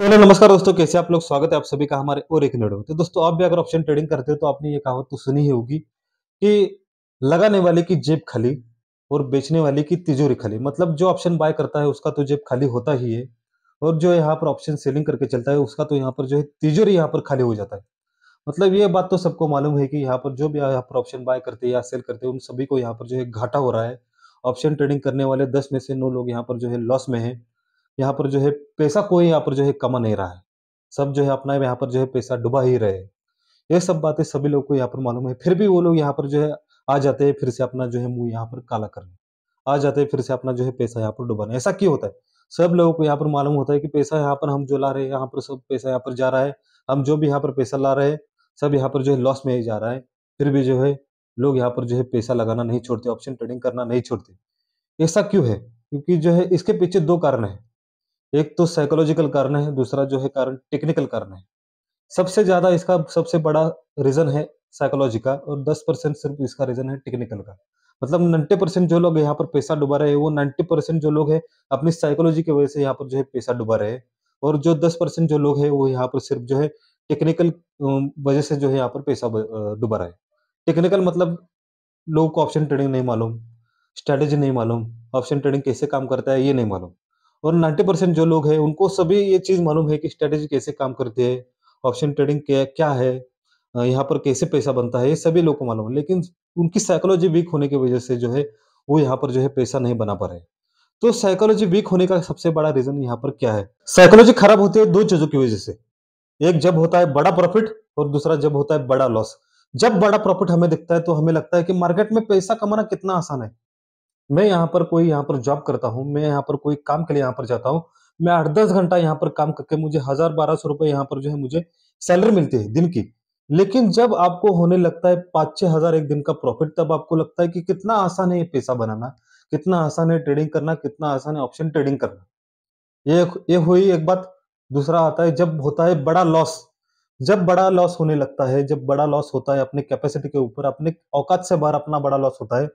तो हेलो नमस्कार दोस्तों कैसे आप लोग स्वागत है आप सभी का हमारे और एक नडो तो दोस्तों आप भी अगर ऑप्शन ट्रेडिंग करते हो तो आपने ये कहावत तो सुनी ही होगी कि लगाने वाले की जेब खाली और बेचने वाले की तिजोरी खाली मतलब जो ऑप्शन बाय करता है उसका तो जेब खाली होता ही है और जो यहाँ पर ऑप्शन सेलिंग करके चलता है उसका तो यहाँ पर जो है तिजोरी यहाँ पर खाली हो जाता है मतलब ये बात तो सबको मालूम है कि यहाँ पर जो भी यहाँ पर ऑप्शन बाय करते हैं या सेल करते हैं उन सभी को यहाँ पर जो है घाटा हो रहा है ऑप्शन ट्रेडिंग करने वाले दस में से नौ लोग यहाँ पर जो है लॉस में है यहाँ पर जो है पैसा कोई यहाँ पर जो है कमा नहीं रहा है सब जो है अपना यहाँ पर जो है पैसा डुबा ही रहे ये सब बातें सभी लोग को यहाँ पर मालूम है फिर भी वो लोग यहाँ पर जो है आ जाते हैं फिर से अपना जो है मुंह यहाँ पर काला करने आ जाते हैं फिर से अपना जो है पैसा यहाँ पर डुबाने ऐसा क्यों होता है सब लोगों को यहाँ पर मालूम होता है कि पैसा यहाँ पर हम जो ला रहे हैं यहाँ पर सब पैसा यहाँ पर जा रहा है हम जो भी यहाँ पर पैसा ला रहे हैं सब यहाँ पर जो है लॉस में ही जा रहा है फिर भी जो है लोग यहाँ पर जो है पैसा लगाना नहीं छोड़ते ऑप्शन ट्रेडिंग करना नहीं छोड़ते ऐसा क्यों है क्योंकि जो है इसके पीछे दो कारण है एक तो साइकोलॉजिकल कारण है दूसरा जो है कारण टेक्निकल कारण है सबसे ज्यादा इसका सबसे बड़ा रीजन है साइकोलॉजी का और दस परसेंट सिर्फ इसका रीजन है टेक्निकल का मतलब नाइन्टी परसेंट जो लोग यहाँ पर पैसा डुबा रहे हैं वो नाइन्टी परसेंट जो लोग हैं अपनी साइकोलॉजी की वजह से यहाँ पर जो है पैसा डुबा रहे हैं और जो दस परसेंट जो लोग हैं वो यहाँ पर सिर्फ जो है टेक्निकल वजह से जो है यहाँ पर पैसा डुबा रहे टेक्निकल मतलब लोगों को ऑप्शन ट्रेडिंग नहीं मालूम स्ट्रेटेजी नहीं मालूम ऑप्शन ट्रेडिंग कैसे काम करता है ये नहीं मालूम और 90 परसेंट जो लोग हैं उनको सभी ये चीज़ मालूम है कि स्ट्रेटेजी कैसे काम करती है ऑप्शन ट्रेडिंग क्या है यहाँ पर कैसे पैसा बनता है ये सभी लोग को मालूम है लेकिन उनकी साइकोलॉजी वीक होने की वजह से जो है वो यहाँ पर जो है पैसा नहीं बना पा रहे तो साइकोलॉजी वीक होने का सबसे बड़ा रीजन यहाँ पर क्या है साइकोलॉजी खराब होती है दो चीजों की वजह से एक जब होता है बड़ा प्रॉफिट और दूसरा जब होता है बड़ा लॉस जब बड़ा प्रॉफिट हमें दिखता है तो हमें लगता है कि मार्केट में पैसा कमाना कितना आसान है मैं यहाँ पर कोई यहाँ पर जॉब करता हूँ मैं यहाँ पर कोई काम के लिए यहाँ पर जाता हूँ मैं आठ दस घंटा यहाँ पर काम करके मुझे हजार बारह सौ रुपए यहाँ पर जो है मुझे सैलरी मिलती है दिन की लेकिन जब आपको होने लगता है पाँच छह हजार एक दिन का प्रॉफिट तब आपको लगता है कि कितना आसान है ये पैसा बनाना कितना आसान है ट्रेडिंग करना कितना आसान है ऑप्शन ट्रेडिंग करना ये ये हुई एक बात दूसरा आता है जब होता है बड़ा लॉस जब बड़ा लॉस होने लगता है जब बड़ा लॉस होता है अपने कैपेसिटी के ऊपर अपने औकात से बाहर अपना बड़ा लॉस होता है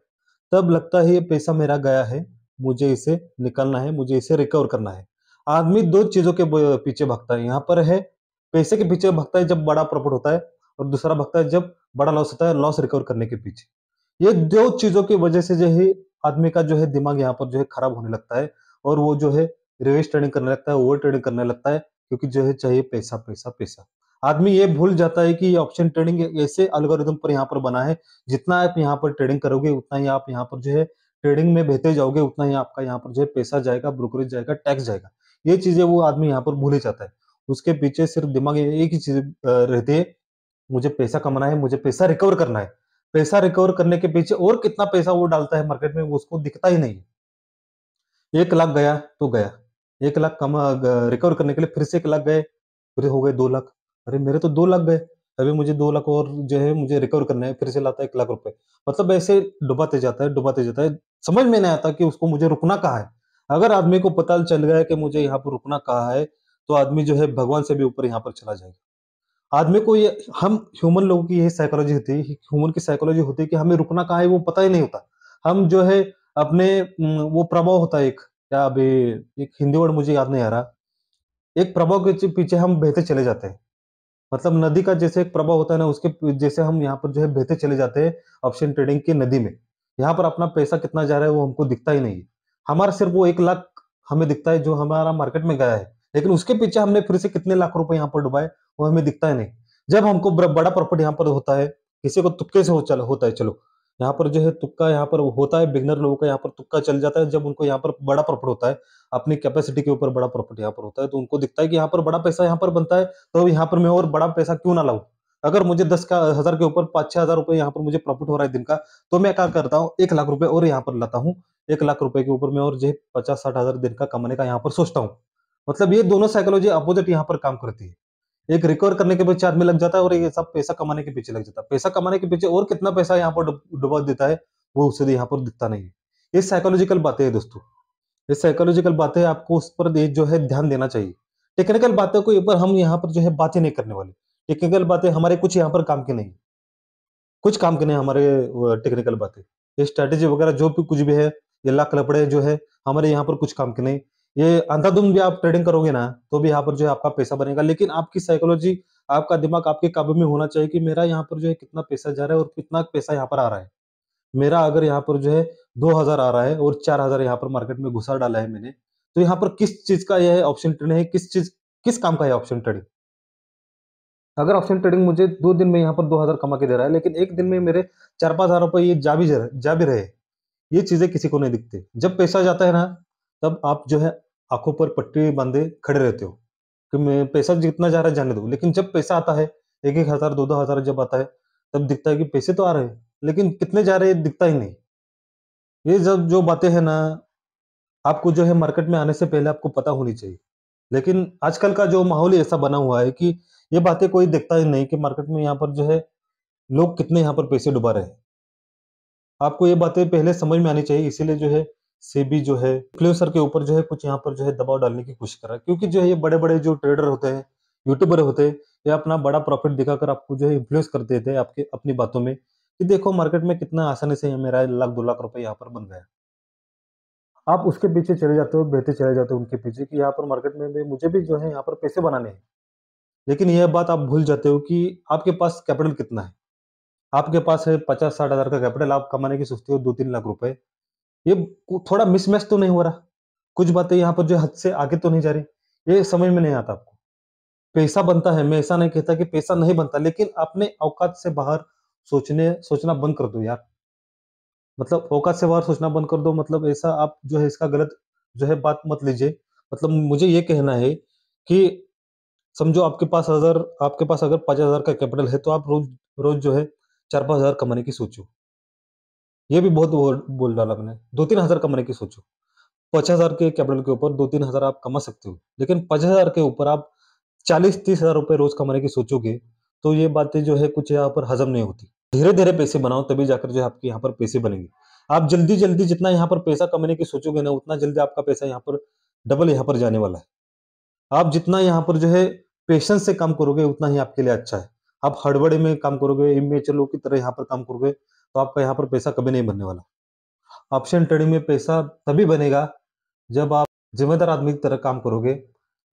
तब लगता है ये पैसा मेरा गया है मुझे इसे निकालना है मुझे इसे रिकवर करना है आदमी दो चीजों के पीछे भागता है यहाँ पर है पैसे के पीछे भागता है जब बड़ा प्रॉफिट होता है और दूसरा भागता है जब बड़ा लॉस होता है लॉस रिकवर करने के पीछे ये दो चीजों की वजह से जो है आदमी का जो है दिमाग यहाँ पर जो है खराब होने लगता है और वो जो है रिवेश ट्रेडिंग करने लगता है ओवर ट्रेडिंग करने लगता है क्योंकि जो है चाहिए पैसा पैसा पैसा आदमी ये भूल जाता है कि ये ऑप्शन ट्रेडिंग ऐसे अलगोरिदम पर यहाँ पर बना है जितना आप यहाँ पर ट्रेडिंग करोगे उतना ही आप यहाँ पर जो है ट्रेडिंग में बेहतर जाओगे उतना ही आपका यहाँ पर जो है पैसा जाएगा ब्रोकरेज जाएगा टैक्स जाएगा ये चीजें वो आदमी यहाँ पर भूल ही जाता है उसके पीछे सिर्फ दिमाग एक ही चीज रहती है मुझे पैसा कमाना है मुझे पैसा रिकवर करना है पैसा रिकवर करने के पीछे और कितना पैसा वो डालता है मार्केट में वो उसको दिखता ही नहीं एक लाख गया तो गया एक लाख कम रिकवर करने के लिए फिर से एक लाख गए फिर हो गए दो लाख अरे मेरे तो दो लाख गए अभी मुझे दो लाख और जो है मुझे रिकवर करना है फिर से लाता है एक लाख रुपए मतलब ऐसे डुबाते जाता है डुबाते जाता है समझ में नहीं आता कि उसको मुझे रुकना कहा है अगर आदमी को पता चल गया कि मुझे यहाँ पर रुकना कहा है तो आदमी जो है भगवान से भी ऊपर यहाँ पर चला जाएगा आदमी को ये हम ह्यूमन लोगों की यही साइकोलॉजी होती है ह्यूमन की साइकोलॉजी होती है कि हमें रुकना कहा है वो पता ही नहीं होता हम जो है अपने वो प्रभाव होता है एक क्या अभी एक हिंदी वर्ड मुझे याद नहीं आ रहा एक प्रभाव के पीछे हम बहते चले जाते हैं मतलब नदी का जैसे एक प्रभाव होता है ना उसके जैसे हम यहाँ पर जो है बहते चले जाते हैं ऑप्शन ट्रेडिंग की नदी में यहाँ पर अपना पैसा कितना जा रहा है वो हमको दिखता ही नहीं हमारा सिर्फ वो एक लाख हमें दिखता है जो हमारा मार्केट में गया है लेकिन उसके पीछे हमने फिर से कितने लाख रुपए यहाँ पर डुबाए वो हमें दिखता ही नहीं जब हमको बड़ा प्रॉफिट यहाँ पर होता है किसी को तुक्के से हो होता है चलो यहाँ पर जो है तुक्का यहाँ पर होता है बिगनर लोगों का यहाँ पर तुक्का चल जाता है जब उनको यहाँ पर बड़ा प्रॉफिट होता है अपनी कैपेसिटी के ऊपर बड़ा प्रॉफिट यहाँ पर होता है तो उनको दिखता है कि यहाँ पर बड़ा पैसा यहाँ पर बनता है तो यहाँ पर मैं और बड़ा पैसा क्यों ना लाऊ अगर मुझे दस का हजार के ऊपर पांच छह हजार रुपए यहाँ पर मुझे प्रॉफिट हो रहा है दिन का तो मैं क्या करता हूँ एक लाख रुपए और यहाँ पर लाता हूँ एक लाख रुपए के ऊपर मैं और जो पचास साठ हजार दिन का कमाने का यहाँ पर सोचता हूँ मतलब ये दोनों साइकोलॉजी अपोजिट यहाँ पर काम करती है एक रिकवर करने के पीछे आदमी लग जाता है और ये सब पैसा कमाने के पीछे लग जाता है पैसा कमाने के पीछे और कितना पैसा यहाँ पर डुबा देता है वो उसे यहाँ पर दिखता नहीं है ये साइकोलॉजिकल बातें है दोस्तों ये साइकोलॉजिकल बातें आपको उस पर जो है ध्यान देना चाहिए टेक्निकल बातों को ऊपर हम यहाँ पर जो है बातें नहीं करने वाले टेक्निकल बातें हमारे कुछ यहाँ पर काम की नहीं कुछ काम के नहीं हमारे टेक्निकल बातें ये स्ट्रेटेजी वगैरह जो भी कुछ भी है ये लाख लपड़े जो है हमारे यहाँ पर कुछ काम के नहीं ये अंधाधुम भी आप ट्रेडिंग करोगे ना तो भी यहाँ पर जो है आपका पैसा बनेगा लेकिन आपकी साइकोलॉजी आपका दिमाग आपके काबू में होना चाहिए कि मेरा यहाँ पर जो है कितना पैसा जा रहा है और कितना पैसा यहाँ पर आ रहा है मेरा अगर यहाँ पर जो है दो हजार आ रहा है और चार हजार यहाँ पर मार्केट में घुसा डाला है मैंने तो यहाँ पर किस चीज का यह ऑप्शन ट्रेडिंग है किस चीज किस काम का है ऑप्शन ट्रेडिंग अगर ऑप्शन ट्रेडिंग मुझे दो दिन में यहाँ पर दो हजार कमा के दे रहा है लेकिन एक दिन में मेरे चार पांच हजार रुपये ये जा भी जा भी रहे ये चीजें किसी को नहीं दिखती जब पैसा जाता है ना तब आप जो है आंखों पर पट्टी बांधे खड़े रहते हो कि मैं पैसा जितना जा रहा है जाने दो लेकिन जब पैसा आता है एक एक हजार दो दो हजार जब आता है तब दिखता है कि पैसे तो आ रहे हैं लेकिन कितने जा रहे हैं दिखता ही नहीं ये जब जो बातें हैं ना आपको जो है मार्केट में आने से पहले आपको पता होनी चाहिए लेकिन आजकल का जो माहौल ऐसा बना हुआ है कि ये बातें कोई देखता ही नहीं कि मार्केट में यहाँ पर जो है लोग कितने यहाँ पर पैसे डुबा रहे हैं आपको ये बातें पहले समझ में आनी चाहिए इसीलिए जो है से भी जो है इन्फ्लुएंसर के ऊपर जो है कुछ यहाँ पर जो है दबाव डालने की कोशिश कर रहा है क्योंकि जो है ये बड़े बड़े जो ट्रेडर होते हैं यूट्यूबर होते हैं ये अपना बड़ा प्रॉफिट दिखाकर आपको जो है इन्फ्लुएंस कर देते हैं आपके अपनी बातों में कि देखो मार्केट में कितना आसानी से मेरा लाख दो लाख रुपए यहाँ पर बन गया आप उसके पीछे चले जाते हो बहते चले जाते हो उनके पीछे कि यहाँ पर मार्केट में भी मुझे भी जो है यहाँ पर पैसे बनाने हैं लेकिन यह बात आप भूल जाते हो कि आपके पास कैपिटल कितना है आपके पास है पचास साठ हज़ार का कैपिटल आप कमाने की सोचते हो दो तीन लाख रुपए ये थोड़ा मिसमैच तो नहीं हो रहा कुछ बातें यहाँ पर जो हद से आगे तो नहीं जा रही ये समझ में नहीं आता आपको पैसा बनता है मैं ऐसा नहीं कहता कि पैसा नहीं बनता लेकिन अपने औकात से बाहर सोचने सोचना बंद कर दो यार मतलब औकात से बाहर सोचना बंद कर दो मतलब ऐसा आप जो है इसका गलत जो है बात मत लीजिए मतलब मुझे ये कहना है कि समझो आपके पास हजार आपके पास अगर पांच हजार का कैपिटल है तो आप रोज रोज जो है चार पाँच हजार कमाने की सोचो ये भी बहुत बोल, डाला मैंने दो तीन हजार कमरे की सोचो पचास हजार के कैपिटल के ऊपर दो तीन हजार आप कमा सकते हो लेकिन पचास हजार के ऊपर आप चालीस तीस हजार रुपए रोज कमरे की सोचोगे तो ये बातें जो है कुछ यहाँ पर हजम नहीं होती धीरे धीरे पैसे बनाओ तभी जाकर जो है आपके यहाँ पर पैसे बनेंगे आप जल्दी जल्दी जितना यहाँ पर पैसा कमाने की सोचोगे ना उतना जल्दी आपका पैसा यहाँ पर डबल यहाँ पर जाने वाला है आप जितना यहाँ पर जो है पेशेंस से काम करोगे उतना ही आपके लिए अच्छा है आप हड़बड़े में काम करोगे इमेचलों की तरह यहाँ पर काम करोगे तो आपका यहाँ पर पैसा कभी नहीं बनने वाला ऑप्शन ट्रेडिंग में पैसा तभी बनेगा जब आप जिम्मेदार आदमी की तरह काम करोगे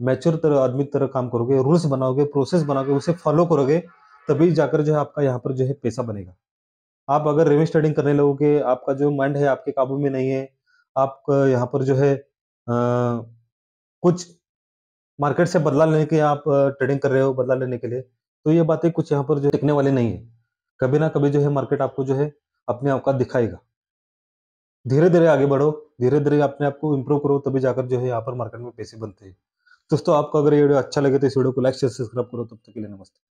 मैच्योर तरह आदमी की तरह काम करोगे रूल्स बनाओगे प्रोसेस बनाओगे उसे फॉलो करोगे तभी जाकर जो है आपका यहाँ पर जो है पैसा बनेगा आप अगर रेवेंज ट्रेडिंग करने लगोगे आपका जो माइंड है आपके काबू में नहीं है आप यहाँ पर जो है आ, कुछ मार्केट से बदला लेने के आप ट्रेडिंग कर रहे हो बदला लेने के लिए तो ये बातें कुछ यहाँ पर जो टिकने वाले नहीं है कभी ना कभी जो है मार्केट आपको जो है अपने आप का दिखाएगा धीरे धीरे आगे बढ़ो धीरे धीरे अपने आप को इम्प्रूव करो तभी जाकर जो है यहाँ पर मार्केट में पैसे बनते हैं दोस्तों आपको अगर ये वीडियो अच्छा लगे तो इस वीडियो को लाइक शेयर सब्सक्राइब करो तब तक के लिए नमस्ते